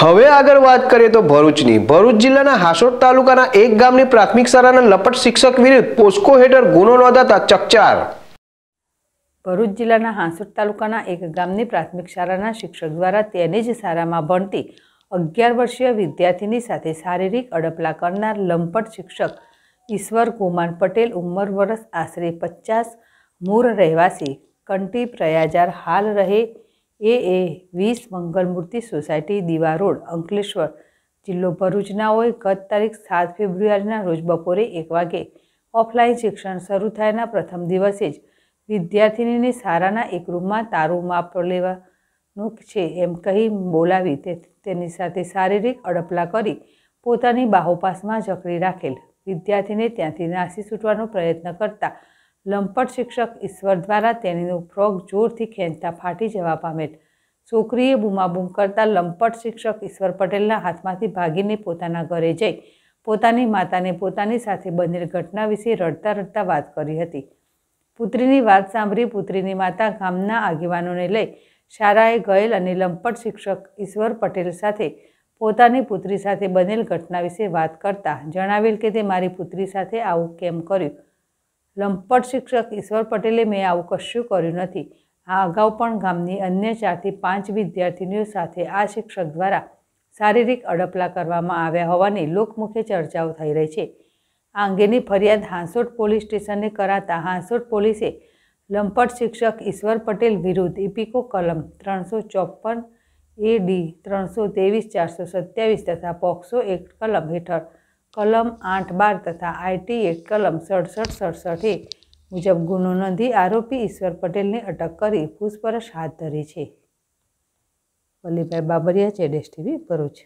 હવે આગળ વાત કરીએ તો ભરૂચની ભરૂચ જિલ્લાના હાસોટ તાલુકાના એક ગામની પ્રાથમિક શાળાના લપટ શિક્ષક વિરુદ્ધ પોસ્કો હેઠળ ગુનો નોંધાતા ચકચાર ભરૂચ જિલ્લાના હાંસોટ તાલુકાના એક ગામની પ્રાથમિક શાળાના શિક્ષક દ્વારા તેની જ શાળામાં ભણતી અગિયાર વર્ષીય વિદ્યાર્થીની સાથે શારીરિક અડપલા કરનાર લંપટ શિક્ષક ઈશ્વર કુમાર પટેલ ઉંમર વર્ષ આશરે પચાસ મૂળ રહેવાસી કંટી પ્રયાજાર હાલ રહે એ એ વીસ મંગલમૂર્તિ સોસાયટી દીવા રોડ અંકલેશ્વર જિલ્લો ભરૂચના હોય ગત તારીખ સાત ફેબ્રુઆરીના રોજ બપોરે એક વાગે ઓફલાઈન શિક્ષણ શરૂ થયાના પ્રથમ દિવસે જ વિદ્યાર્થીનીને સારાના એક રૂમમાં તારું માપ લેવાનું છે એમ કહી બોલાવી તે તેની સાથે શારીરિક અડપલા કરી પોતાની બાહોપાસમાં જકડી રાખેલ વિદ્યાર્થીને ત્યાંથી નાસી છૂટવાનો પ્રયત્ન કરતા લંપટ શિક્ષક ઈશ્વર દ્વારા તેણીનો ફ્રોક જોરથી ખેંચતા ફાટી જવા પામેલ છોકરીએ બૂમાબૂમ કરતાં લંપટ શિક્ષક ઈશ્વર પટેલના હાથમાંથી ભાગીને પોતાના ઘરે જઈ પોતાની માતાને પોતાની સાથે બનેલ ઘટના વિશે રડતા રડતા વાત કરી હતી પુત્રીની વાત સાંભળી પુત્રીની માતા ગામના આગેવાનોને લઈ શારાએ ગયેલ અને લંપટ શિક્ષક ઈશ્વર પટેલ સાથે પોતાની પુત્રી સાથે બનેલ ઘટના વિશે વાત કરતા જણાવેલ કે તે મારી પુત્રી સાથે આવું કેમ કર્યું લંપટ શિક્ષક ઈશ્વર પટેલે મેં આવું કશું કર્યું નથી આ અગાઉ પણ ગામની અન્ય ચારથી પાંચ વિદ્યાર્થીનીઓ સાથે આ શિક્ષક દ્વારા શારીરિક અડપલા કરવામાં આવ્યા હોવાની લોકમુખે ચર્ચાઓ થઈ રહી છે આ અંગેની ફરિયાદ હાંસોટ પોલીસ સ્ટેશને કરાતા હાંસોટ પોલીસે લંપટ શિક્ષક ઈશ્વર પટેલ વિરુદ્ધ ઇપિકો કલમ ત્રણસો ચોપન એ ડી ત્રણસો ત્રેવીસ ચારસો સત્યાવીસ તથા પોક્સો એક્ટ કલમ હેઠળ કલમ આઠ બાર તથા આઈટી એક કલમ સડસઠ સડસઠ એ મુજબ ગુનો નોંધી આરોપી ઈશ્વર પટેલની અટક કરી પૂછપરછ હાથ ધરી છે વલ્લીભાઈ બાબરિયા છે ડેશ ટીવી ભરૂચ